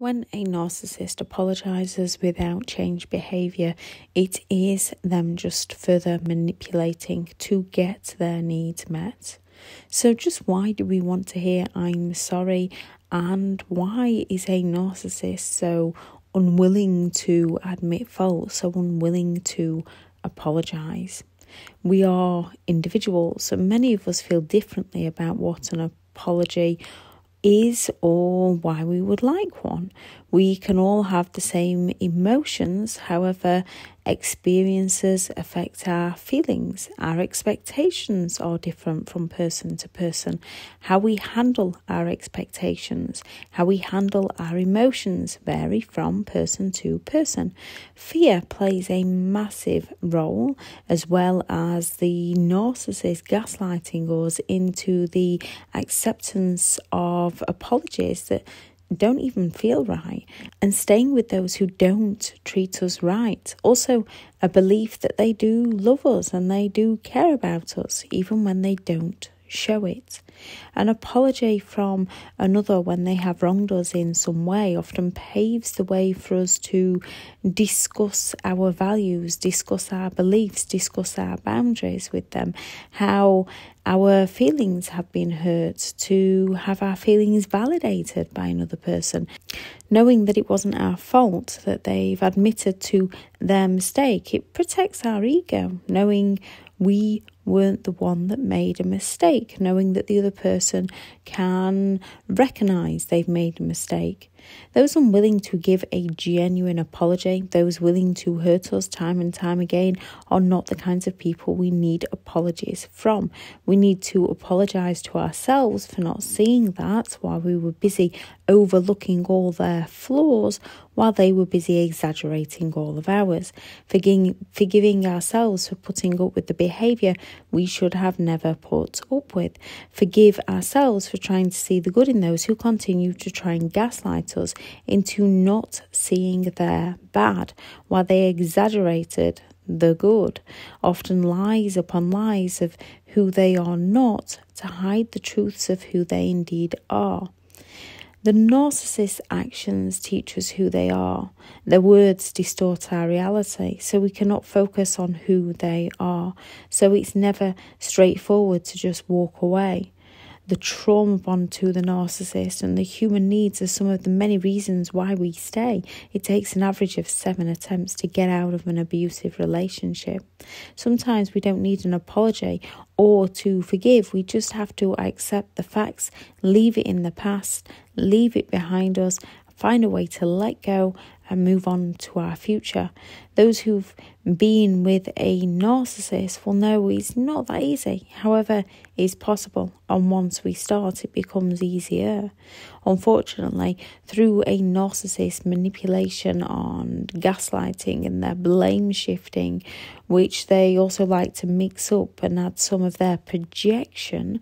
When a narcissist apologizes without change behavior, it is them just further manipulating to get their needs met. So, just why do we want to hear I'm sorry? And why is a narcissist so unwilling to admit fault, so unwilling to apologize? We are individuals, so many of us feel differently about what an apology is or why we would like one. We can all have the same emotions, however, experiences affect our feelings, our expectations are different from person to person. How we handle our expectations, how we handle our emotions vary from person to person. Fear plays a massive role, as well as the narcissist gaslighting us into the acceptance of apologies that don't even feel right and staying with those who don't treat us right. Also, a belief that they do love us and they do care about us, even when they don't show it. An apology from another when they have wronged us in some way often paves the way for us to discuss our values, discuss our beliefs, discuss our boundaries with them, how our feelings have been hurt, to have our feelings validated by another person, knowing that it wasn't our fault that they've admitted to their mistake. It protects our ego, knowing we weren't the one that made a mistake, knowing that the other person can recognize they've made a mistake. Those unwilling to give a genuine apology, those willing to hurt us time and time again, are not the kinds of people we need apologies from. We need to apologize to ourselves for not seeing that while we were busy overlooking all their flaws, while they were busy exaggerating all of ours, forgiving, forgiving ourselves for putting up with the behavior we should have never put up with, forgive ourselves for trying to see the good in those who continue to try and gaslight us into not seeing their bad while they exaggerated the good, often lies upon lies of who they are not to hide the truths of who they indeed are. The narcissist's actions teach us who they are. Their words distort our reality, so we cannot focus on who they are. So it's never straightforward to just walk away the trauma bond to the narcissist, and the human needs are some of the many reasons why we stay. It takes an average of seven attempts to get out of an abusive relationship. Sometimes we don't need an apology or to forgive, we just have to accept the facts, leave it in the past, leave it behind us, find a way to let go and move on to our future. Those who've been with a narcissist will know it's not that easy. However, it's possible, and once we start, it becomes easier. Unfortunately, through a narcissist manipulation and gaslighting and their blame shifting, which they also like to mix up and add some of their projection,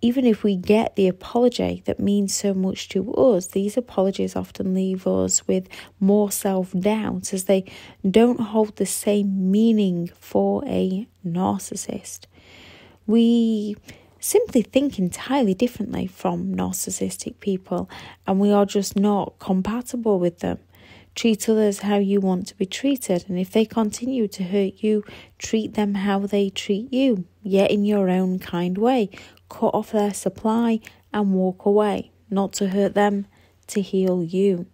even if we get the apology that means so much to us, these apologies often leave us with more self doubt as they don't hold the same meaning for a narcissist. We simply think entirely differently from narcissistic people and we are just not compatible with them. Treat others how you want to be treated, and if they continue to hurt you, treat them how they treat you, yet in your own kind way, cut off their supply and walk away, not to hurt them, to heal you.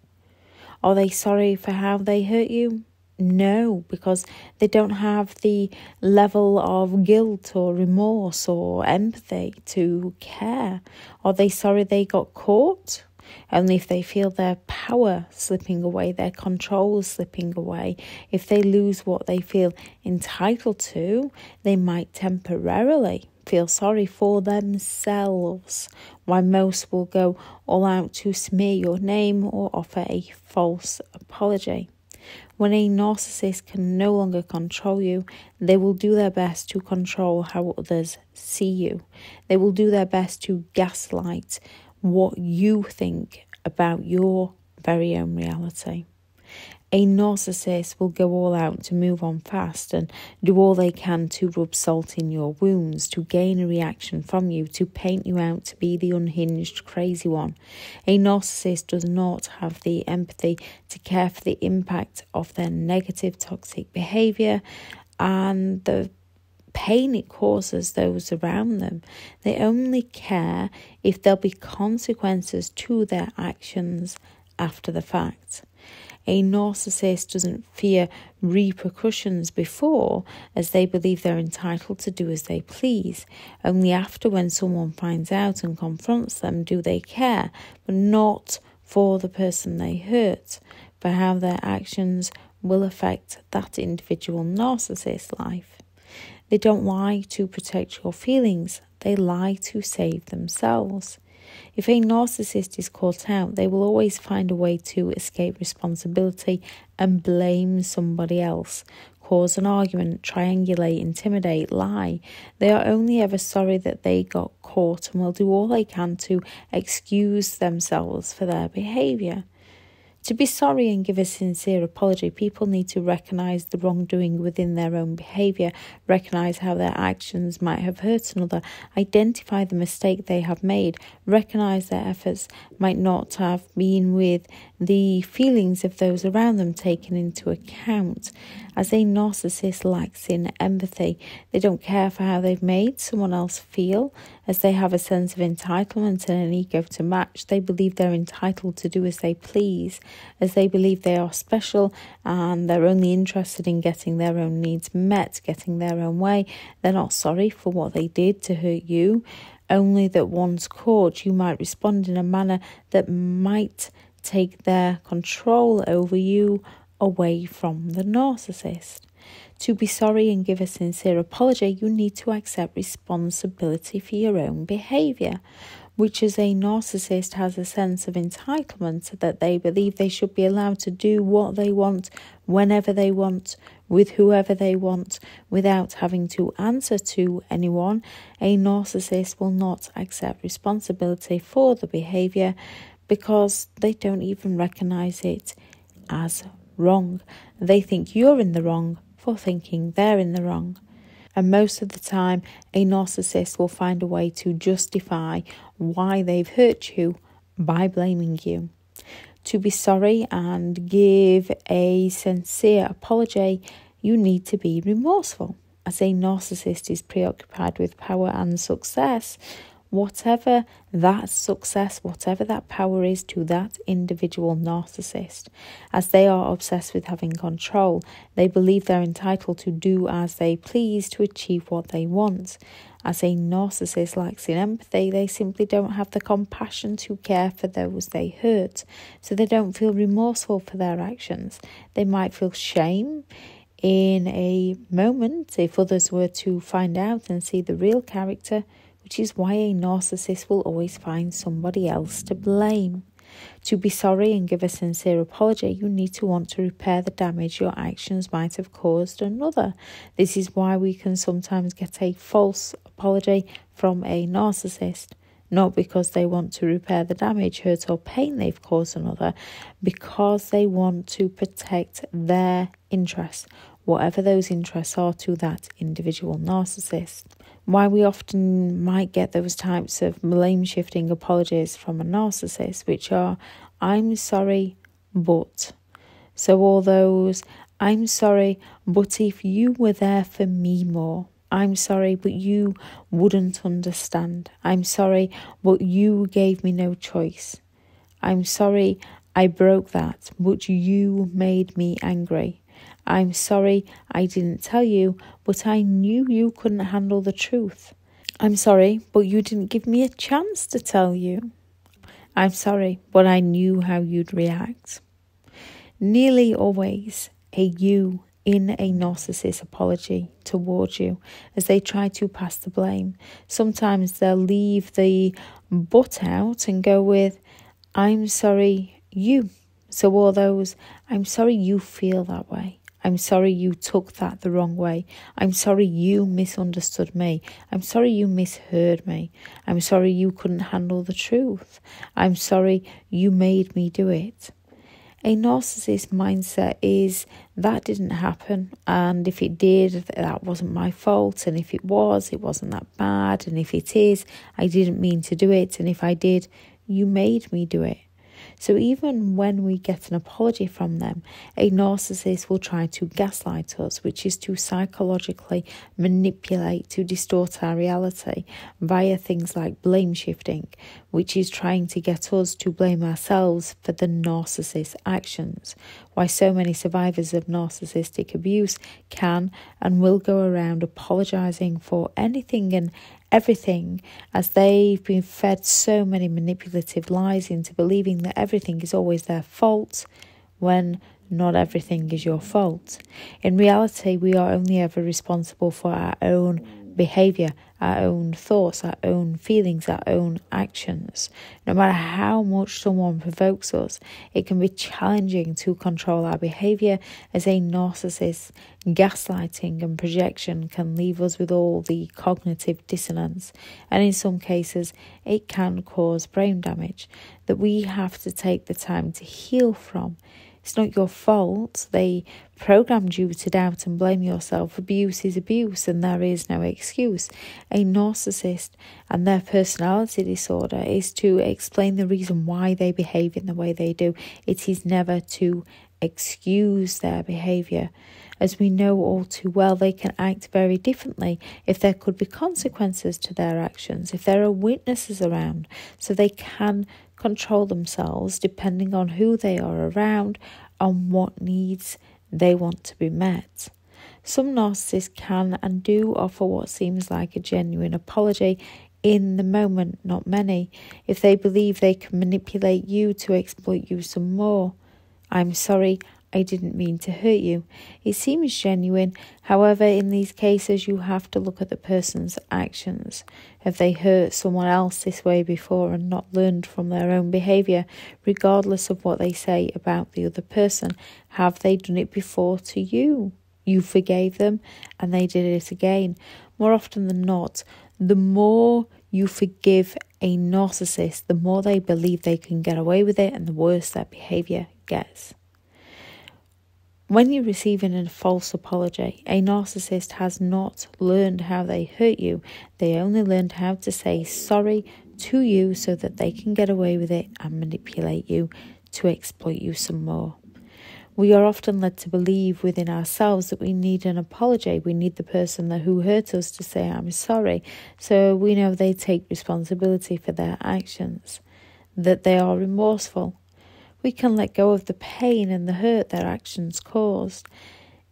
Are they sorry for how they hurt you? No, because they don't have the level of guilt or remorse or empathy to care. Are they sorry they got caught? Only if they feel their power slipping away, their control slipping away, if they lose what they feel entitled to, they might temporarily feel sorry for themselves, why most will go all out to smear your name or offer a false apology. When a narcissist can no longer control you, they will do their best to control how others see you. They will do their best to gaslight what you think about your very own reality. A narcissist will go all out to move on fast and do all they can to rub salt in your wounds, to gain a reaction from you, to paint you out to be the unhinged, crazy one. A narcissist does not have the empathy to care for the impact of their negative, toxic behaviour and the pain it causes those around them. They only care if there'll be consequences to their actions after the fact a narcissist doesn't fear repercussions before, as they believe they're entitled to do as they please. Only after, when someone finds out and confronts them, do they care, but not for the person they hurt, for how their actions will affect that individual narcissist's life. They don't lie to protect your feelings, they lie to save themselves. If a narcissist is caught out, they will always find a way to escape responsibility and blame somebody else, cause an argument, triangulate, intimidate, lie. They are only ever sorry that they got caught and will do all they can to excuse themselves for their behaviour. To be sorry and give a sincere apology, people need to recognize the wrongdoing within their own behavior, recognize how their actions might have hurt another, identify the mistake they have made, recognize their efforts might not have been with the feelings of those around them taken into account. As a narcissist lacks in empathy, they don't care for how they've made someone else feel. As they have a sense of entitlement and an ego to match, they believe they're entitled to do as they please, as they believe they are special and they're only interested in getting their own needs met, getting their own way. They're not sorry for what they did to hurt you, only that once caught, you might respond in a manner that might take their control over you away from the narcissist. To be sorry and give a sincere apology, you need to accept responsibility for your own behaviour, which as a narcissist has a sense of entitlement that they believe they should be allowed to do what they want, whenever they want, with whoever they want, without having to answer to anyone. A narcissist will not accept responsibility for the behaviour because they don't even recognise it as wrong. They think you're in the wrong for thinking they're in the wrong. And most of the time, a narcissist will find a way to justify why they've hurt you by blaming you. To be sorry and give a sincere apology, you need to be remorseful. As a narcissist is preoccupied with power and success, whatever that success, whatever that power is to that individual narcissist, as they are obsessed with having control, they believe they're entitled to do as they please to achieve what they want. As a narcissist lacks in empathy, they simply don't have the compassion to care for those they hurt, so they don't feel remorseful for their actions. They might feel shame in a moment if others were to find out and see the real character which is why a narcissist will always find somebody else to blame. To be sorry and give a sincere apology, you need to want to repair the damage your actions might have caused another. This is why we can sometimes get a false apology from a narcissist, not because they want to repair the damage, hurt, or pain they've caused another, because they want to protect their interests, whatever those interests are to that individual narcissist why we often might get those types of blame shifting apologies from a narcissist, which are, I'm sorry, but. So, all those, I'm sorry, but if you were there for me more, I'm sorry, but you wouldn't understand. I'm sorry, but you gave me no choice. I'm sorry, I broke that, but you made me angry. I'm sorry I didn't tell you, but I knew you couldn't handle the truth. I'm sorry, but you didn't give me a chance to tell you. I'm sorry, but I knew how you'd react. Nearly always, a you in a narcissist apology towards you as they try to pass the blame. Sometimes they'll leave the but out and go with, I'm sorry, you. So, all those, I'm sorry you feel that way. I'm sorry you took that the wrong way. I'm sorry you misunderstood me. I'm sorry you misheard me. I'm sorry you couldn't handle the truth. I'm sorry you made me do it. A narcissist mindset is that didn't happen, and if it did, that wasn't my fault, and if it was, it wasn't that bad, and if it is, I didn't mean to do it, and if I did, you made me do it. So even when we get an apology from them, a narcissist will try to gaslight us, which is to psychologically manipulate, to distort our reality via things like blame shifting, which is trying to get us to blame ourselves for the narcissist's actions. Why so many survivors of narcissistic abuse can and will go around apologizing for anything and everything as they've been fed so many manipulative lies into believing that everything is always their fault when not everything is your fault. In reality, we are only ever responsible for our own behaviour our own thoughts, our own feelings, our own actions. No matter how much someone provokes us, it can be challenging to control our behaviour as a narcissist. Gaslighting and projection can leave us with all the cognitive dissonance, and in some cases, it can cause brain damage that we have to take the time to heal from it's not your fault. They programmed you to doubt and blame yourself. Abuse is abuse, and there is no excuse. A narcissist and their personality disorder is to explain the reason why they behave in the way they do. It is never to excuse their behaviour. As we know all too well, they can act very differently if there could be consequences to their actions, if there are witnesses around. So they can control themselves depending on who they are around and what needs they want to be met. Some narcissists can and do offer what seems like a genuine apology in the moment, not many, if they believe they can manipulate you to exploit you some more. I'm sorry, I didn't mean to hurt you. It seems genuine. However, in these cases, you have to look at the person's actions. Have they hurt someone else this way before and not learned from their own behaviour, regardless of what they say about the other person? Have they done it before to you? You forgave them and they did it again. More often than not, the more you forgive a narcissist, the more they believe they can get away with it and the worse their behaviour gets. When you're receiving a false apology, a narcissist has not learned how they hurt you. They only learned how to say sorry to you so that they can get away with it and manipulate you to exploit you some more. We are often led to believe within ourselves that we need an apology. We need the person that who hurt us to say, I'm sorry. So we know they take responsibility for their actions, that they are remorseful, we can let go of the pain and the hurt their actions caused.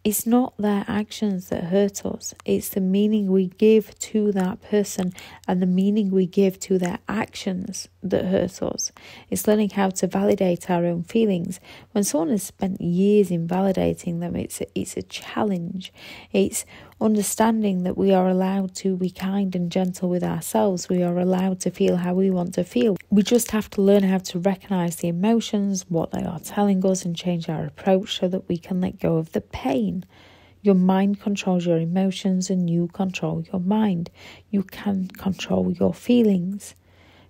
It's not their actions that hurt us, it's the meaning we give to that person and the meaning we give to their actions that hurt us. It's learning how to validate our own feelings. When someone has spent years invalidating them, it's a, it's a challenge. It's understanding that we are allowed to be kind and gentle with ourselves, we are allowed to feel how we want to feel. We just have to learn how to recognize the emotions, what they are telling us, and change our approach so that we can let go of the pain. Your mind controls your emotions, and you control your mind. You can control your feelings.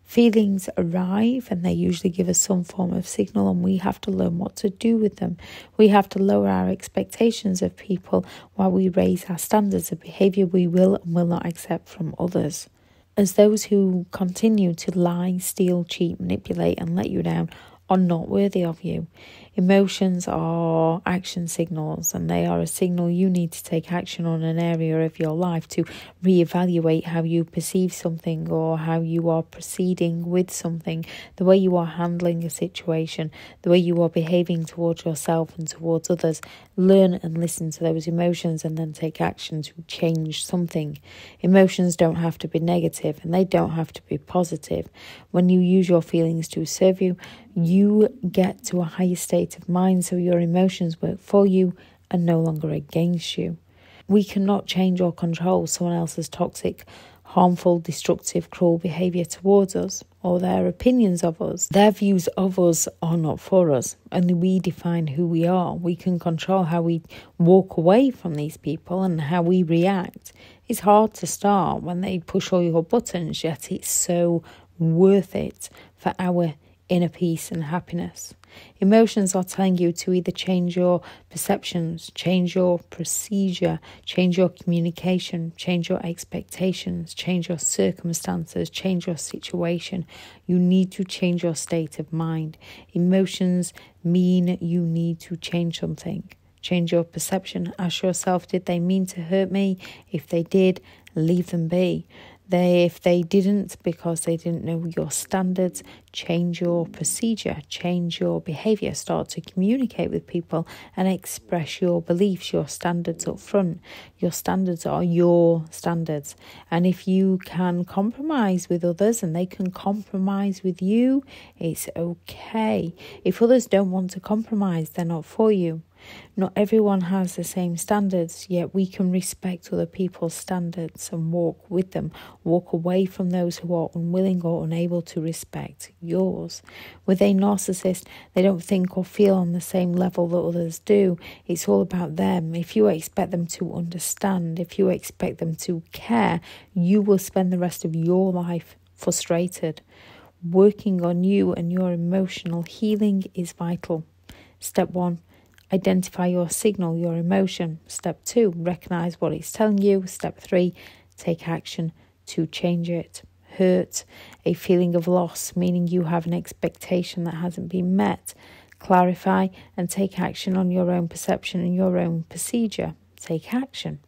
Feelings arrive and they usually give us some form of signal, and we have to learn what to do with them. We have to lower our expectations of people while we raise our standards of behaviour we will and will not accept from others. As those who continue to lie, steal, cheat, manipulate, and let you down are not worthy of you. Emotions are action signals, and they are a signal you need to take action on an area of your life to reevaluate how you perceive something or how you are proceeding with something, the way you are handling a situation, the way you are behaving towards yourself and towards others. Learn and listen to those emotions and then take action to change something. Emotions don't have to be negative and they don't have to be positive. When you use your feelings to serve you, you get to a higher state of mind so your emotions work for you and no longer against you. We cannot change or control someone else's toxic, harmful, destructive, cruel behaviour towards us or their opinions of us. Their views of us are not for us. Only we define who we are. We can control how we walk away from these people and how we react. It's hard to start when they push all your buttons, yet it's so worth it for our inner peace and happiness. Emotions are telling you to either change your perceptions, change your procedure, change your communication, change your expectations, change your circumstances, change your situation. You need to change your state of mind. Emotions mean you need to change something. Change your perception. Ask yourself, did they mean to hurt me? If they did, leave them be. They, if they didn't, because they didn't know your standards, change your procedure, change your behavior, start to communicate with people and express your beliefs, your standards up front. Your standards are your standards. And if you can compromise with others and they can compromise with you, it's okay. If others don't want to compromise, they're not for you. Not everyone has the same standards, yet we can respect other people's standards and walk with them, walk away from those who are unwilling or unable to respect yours. With a narcissist, they don't think or feel on the same level that others do. It's all about them. If you expect them to understand, if you expect them to care, you will spend the rest of your life frustrated. Working on you and your emotional healing is vital. Step one, Identify your signal, your emotion. Step two, recognize what it's telling you. Step three, take action to change it. Hurt, a feeling of loss, meaning you have an expectation that hasn't been met. Clarify and take action on your own perception and your own procedure. Take action.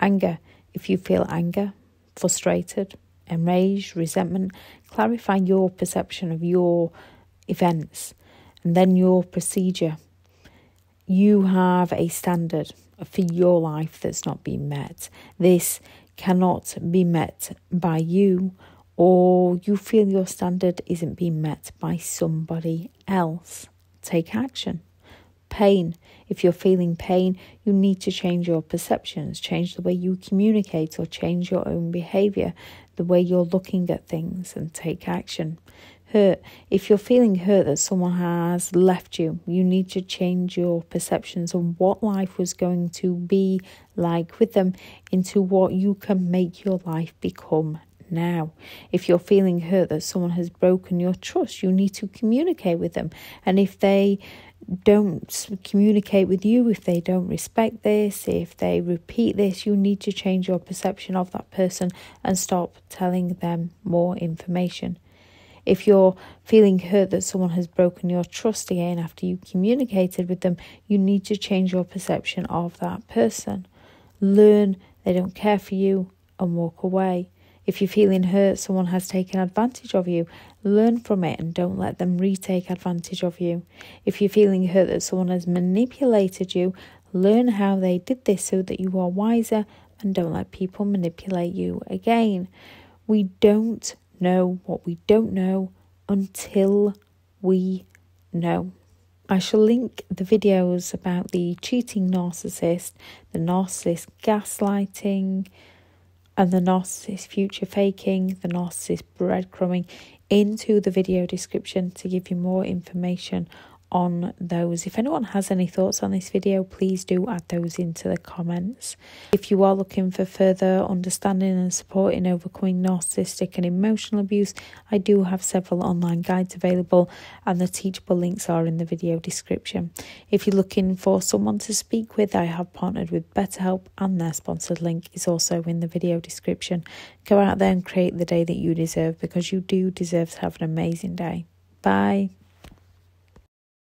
Anger, if you feel anger, frustrated, enraged, resentment, clarify your perception of your events and then your procedure you have a standard for your life that's not being met. This cannot be met by you, or you feel your standard isn't being met by somebody else. Take action. Pain. If you're feeling pain, you need to change your perceptions, change the way you communicate, or change your own behavior, the way you're looking at things, and take action hurt. If you're feeling hurt that someone has left you, you need to change your perceptions on what life was going to be like with them into what you can make your life become now. If you're feeling hurt that someone has broken your trust, you need to communicate with them. And if they don't communicate with you, if they don't respect this, if they repeat this, you need to change your perception of that person and stop telling them more information. If you're feeling hurt that someone has broken your trust again after you communicated with them, you need to change your perception of that person. Learn they don't care for you and walk away. If you're feeling hurt, someone has taken advantage of you, learn from it and don't let them retake advantage of you. If you're feeling hurt that someone has manipulated you, learn how they did this so that you are wiser and don't let people manipulate you again. We don't know what we don't know until we know. I shall link the videos about the cheating narcissist, the narcissist gaslighting, and the narcissist future faking, the narcissist breadcrumbing into the video description to give you more information on those. If anyone has any thoughts on this video, please do add those into the comments. If you are looking for further understanding and support in overcoming narcissistic and emotional abuse, I do have several online guides available and the teachable links are in the video description. If you're looking for someone to speak with, I have partnered with BetterHelp and their sponsored link is also in the video description. Go out there and create the day that you deserve because you do deserve to have an amazing day. Bye.